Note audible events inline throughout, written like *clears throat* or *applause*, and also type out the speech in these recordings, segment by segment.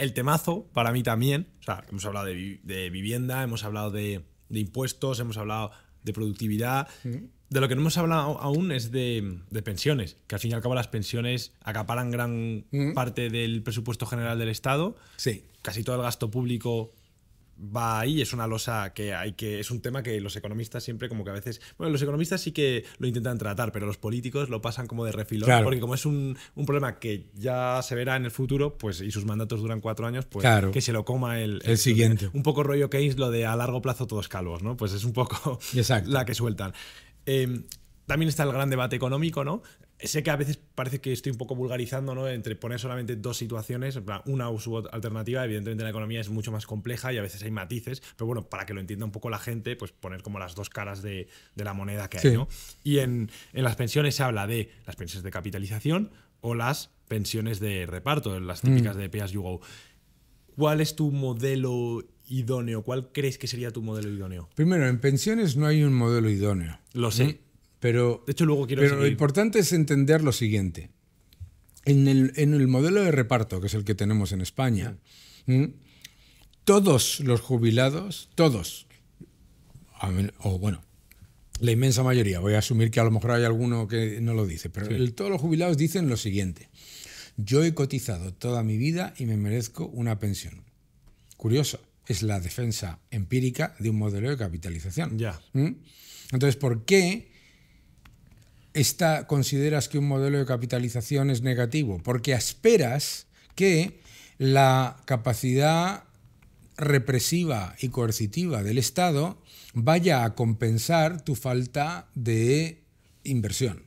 el temazo para mí también. hemos hablado de, vivienda, hemos hablado de, impuestos, hemos hablado de productividad. De lo que no hemos hablado aún es de, pensiones, que al fin y al cabo las pensiones acaparan gran parte del presupuesto general del Estado. Sí. Casi todo el gasto público va ahí, es una losa que hay que. Es un tema que los economistas siempre, como que a veces. Bueno, los economistas sí que lo intentan tratar, pero los políticos lo pasan como de refilón. Porque como es un, problema que ya se verá en el futuro, pues, y sus mandatos duran cuatro años, pues que se lo coma el, siguiente. Un poco rollo Keynes, lo de a largo plazo todos calvos, ¿no? Pues es un poco *laughs* la que sueltan. Em, también está el gran debate económico, ¿no? sé que a veces parece que estoy un poco vulgarizando, ¿no? Entre poner solamente dos situaciones, una u alternativa, evidentemente la economía es mucho más compleja y a veces hay matices, pero bueno, para que lo entienda un poco la gente, pues poner como las dos caras de, la moneda que hay, ¿no? Y en, las pensiones se habla de las pensiones de capitalización o las pensiones de reparto, las mm. típicas de Pay You Go. ¿Cuál es tu modelo idóneo? ¿Cuál crees que sería tu modelo idóneo? Primero, en pensiones no hay un modelo idóneo. Lo sé. Pero, de hecho, luego quiero lo importante es entender lo siguiente. En el, modelo de reparto, que es el que tenemos en España, todos los jubilados, todos, o bueno, la inmensa mayoría, voy a asumir que a lo mejor hay alguno que no lo dice, pero todos los jubilados dicen lo siguiente, yo he cotizado toda mi vida y me merezco una pensión. Curioso, es la defensa empírica de un modelo de capitalización. Ya. Entonces, ¿por qué consideras que un modelo de capitalización es negativo? Porque esperas que la capacidad represiva y coercitiva del Estado vaya a compensar tu falta de inversión.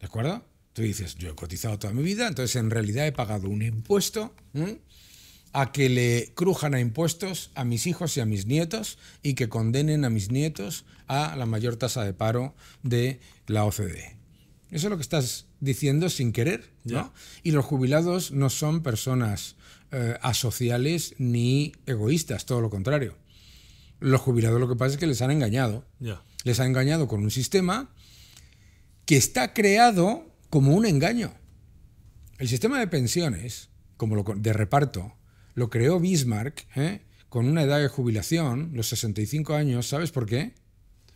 ¿De acuerdo? Tú dices, yo he cotizado toda mi vida, entonces en realidad he pagado un impuesto a que le crujan a impuestos a mis hijos y a mis nietos y que condenen a mis nietos a la mayor tasa de paro de la OCDE. Eso es lo que estás diciendo sin querer, Y los jubilados no son personas eh, asociales ni egoístas, todo lo contrario. Los jubilados lo que pasa es que les han engañado. Les han engañado con un sistema que está creado como un engaño. El sistema de pensiones, como lo de reparto, lo creó Bismarck ¿eh? con una edad de jubilación, los 65 años, ¿sabes por qué?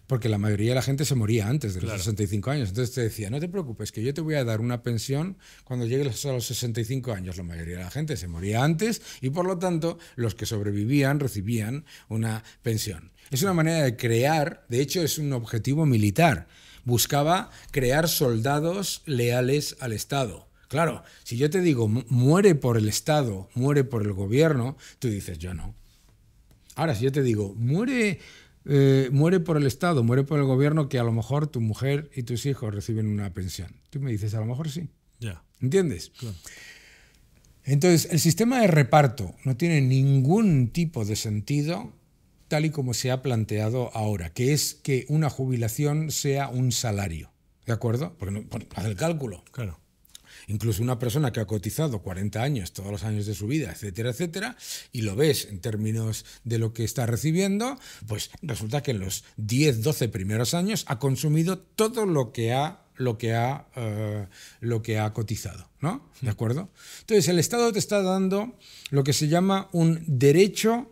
Porque la mayoría de la gente se moría antes de los 65 años. Entonces te decía, no te preocupes, que yo te voy a dar una pensión cuando llegues a los 65 años. La mayoría de la gente se moría antes y por lo tanto los que sobrevivían recibían una pensión. Es una manera de crear, de hecho es un objetivo militar. Buscaba crear soldados leales al Estado Claro, si yo te digo muere por el Estado, muere por el gobierno, tú dices yo no. Ahora, si yo te digo muere, eh, muere por el Estado, muere por el gobierno, que a lo mejor tu mujer y tus hijos reciben una pensión, tú me dices a lo mejor sí. Ya. ¿Entiendes? Claro. Entonces, el sistema de reparto no tiene ningún tipo de sentido tal y como se ha planteado ahora, que es que una jubilación sea un salario. ¿De acuerdo? Porque haz el cálculo. Claro. Incluso una persona que ha cotizado 40 años, todos los años de su vida, etcétera, etcétera, y lo ves en términos de lo que está recibiendo, pues resulta que en los 10, 12 primeros años ha consumido todo lo que ha lo que ha, eh, lo que ha cotizado. ¿no? ¿De acuerdo? Entonces, el Estado te está dando lo que se llama un derecho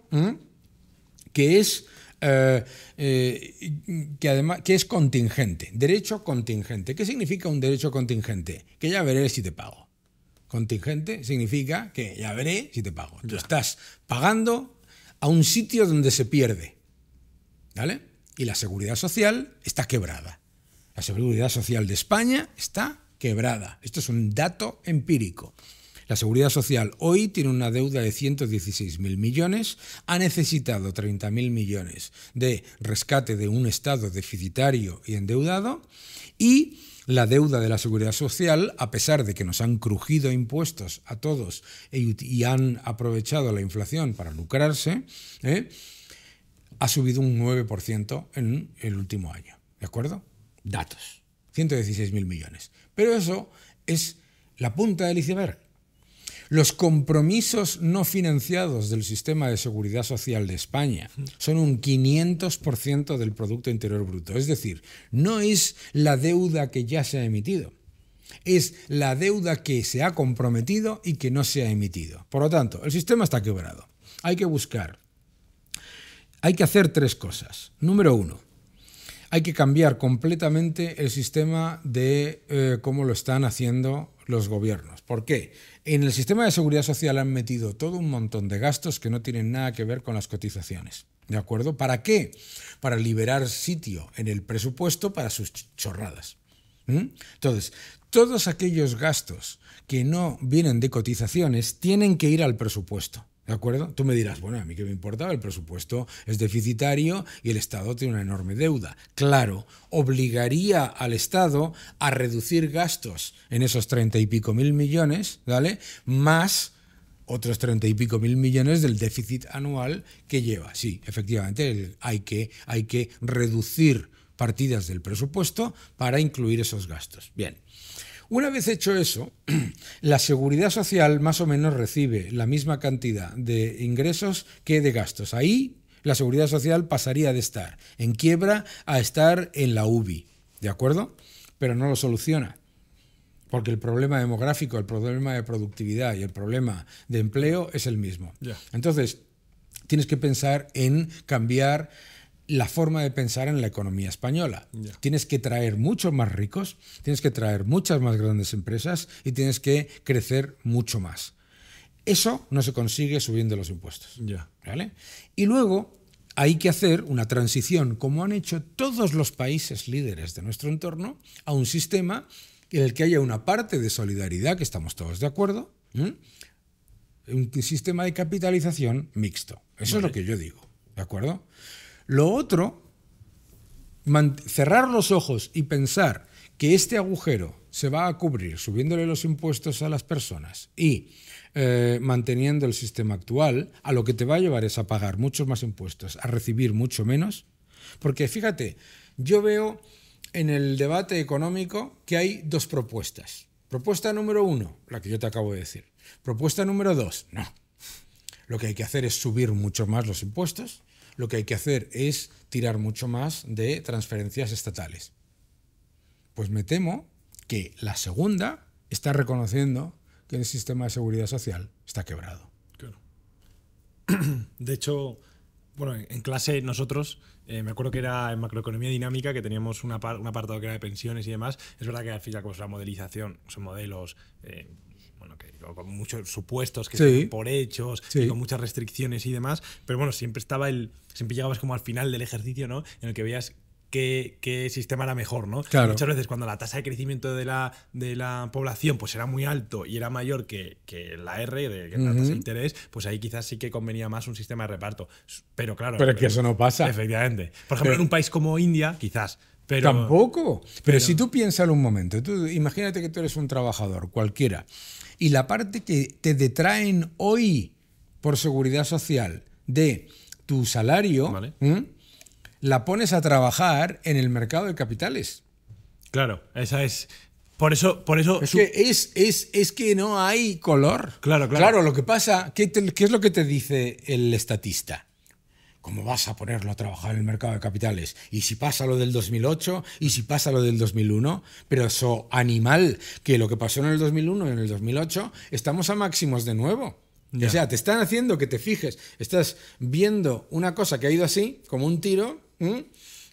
que es eh, eh, que además que es contingente, derecho contingente. ¿Qué significa un derecho contingente? Que ya veré si te pago. Contingente significa que ya veré si te pago. Tú estás pagando a un sitio donde se pierde. ¿Vale? Y la seguridad social está quebrada. La seguridad social de España está quebrada. Esto es un dato empírico. La Seguridad Social hoy tiene una deuda de 116.000 millones, ha necesitado 30.000 millones de rescate de un Estado deficitario y endeudado y la deuda de la seguridad social, a pesar de que nos han crujido impuestos a todos e y, han aprovechado la inflación para lucrarse, ¿eh? ha subido un 9% en el último año. ¿De acuerdo? Datos. 116.000 millones. Pero eso es la punta del iceberg. Los compromisos no financiados del sistema de seguridad social de España son un 500% del Producto Interior Bruto. Es decir, no es la deuda que ya se ha emitido, es la deuda que se ha comprometido y que no se ha emitido. Por lo tanto, el sistema está quebrado. Hay que buscar, hay que hacer tres cosas. Número uno, hay que cambiar completamente el sistema de eh, cómo lo están haciendo los gobiernos. ¿Por qué? En el sistema de seguridad social han metido todo un montón de gastos que no tienen nada que ver con las cotizaciones. ¿De acuerdo? ¿Para qué? Para liberar sitio en el presupuesto para sus chorradas. Entonces, todos aquellos gastos que no vienen de cotizaciones tienen que ir al presupuesto. ¿De acuerdo? Tú me dirás, bueno, a mí qué me importa, el presupuesto es deficitario y el Estado tiene una enorme deuda. Claro, obligaría al Estado a reducir gastos en esos treinta y pico mil millones, ¿vale? Más otros treinta y pico mil millones del déficit anual que lleva. Sí, efectivamente, hay que, hay que reducir partidas del presupuesto para incluir esos gastos. Bien. Una vez hecho eso, *clears throat* la seguridad social más o menos recibe la misma cantidad de ingresos que de gastos. Ahí la seguridad social pasaría de estar en quiebra a estar en la UBI, ¿de acuerdo? Pero no lo soluciona. Porque el problema demográfico, el problema de productividad y el problema de empleo es el mismo. Entonces, tienes que pensar en cambiar la forma de pensar en la economía española. Tienes que traer muchos más ricos, tienes que traer muchas más grandes empresas y tienes que crecer mucho más. Eso no se consigue subiendo los impuestos. ¿vale? Y luego hay que hacer una transición, como han hecho todos los países líderes de nuestro entorno, a un sistema en el que haya una parte de solidaridad, que estamos todos de acuerdo, un sistema de capitalización mixto. Eso es lo que yo digo. ¿De acuerdo? Lo otro, cerrar los ojos y pensar que este agujero se va a cubrir subiéndole los impuestos a las personas y eh, manteniendo el sistema actual, a lo que te va a llevar es a pagar muchos más impuestos, a recibir mucho menos. Porque fíjate, yo veo en el debate económico que hay dos propuestas. Propuesta número uno, la que yo te acabo de decir. Propuesta número dos, no. Lo que hay que hacer es subir mucho más los impuestos lo que hay que hacer es tirar mucho más de transferencias estatales. Pues me temo que la segunda está reconociendo que el sistema de seguridad social está quebrado. Claro. *clears throat* De hecho, bueno, en clase nosotros, eh, me acuerdo que era en macroeconomía dinámica, que teníamos una un apartado que era de pensiones y demás. Es verdad que al final, pues la modelización, son modelos, eh, bueno, que con muchos supuestos que son por hechos, con muchas restricciones y demás, pero bueno, siempre estaba el, siempre llegabas como al final del ejercicio, ¿no? En el que veías Qué, sistema era mejor, ¿no? Muchas veces cuando la tasa de crecimiento de la, de la población pues era muy alto y era mayor que, la R, de, que la tasa de interés, pues ahí quizás sí que convenía más un sistema de reparto. Pero claro. Pero es que eso no pasa. Efectivamente. Por ejemplo, en un país como India, quizás Tampoco. Pero, si tú piensas un momento, imagínate que tú eres un trabajador cualquiera y la parte que te detraen hoy por seguridad social de tu salario, la pones a trabajar en el mercado de capitales. Claro, esa es. Por eso, por eso. Es, que, es, que no hay color. Claro, claro. lo que pasa, ¿qué es lo que te dice el estatista? ¿Cómo vas a ponerlo a trabajar en el mercado de capitales? Y si pasa lo del 2008, y si pasa lo del 2001, pero eso animal, que lo que pasó en el 2001 y en el 2008, estamos a máximos de nuevo. O sea, te están haciendo que te fijes, estás viendo una cosa que ha ido así, como un tiro,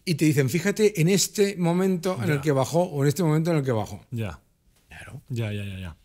y te dicen, fíjate en este momento en el que bajó o en este momento en el que bajó. Ya. Claro. Ya, ya, ya, ya.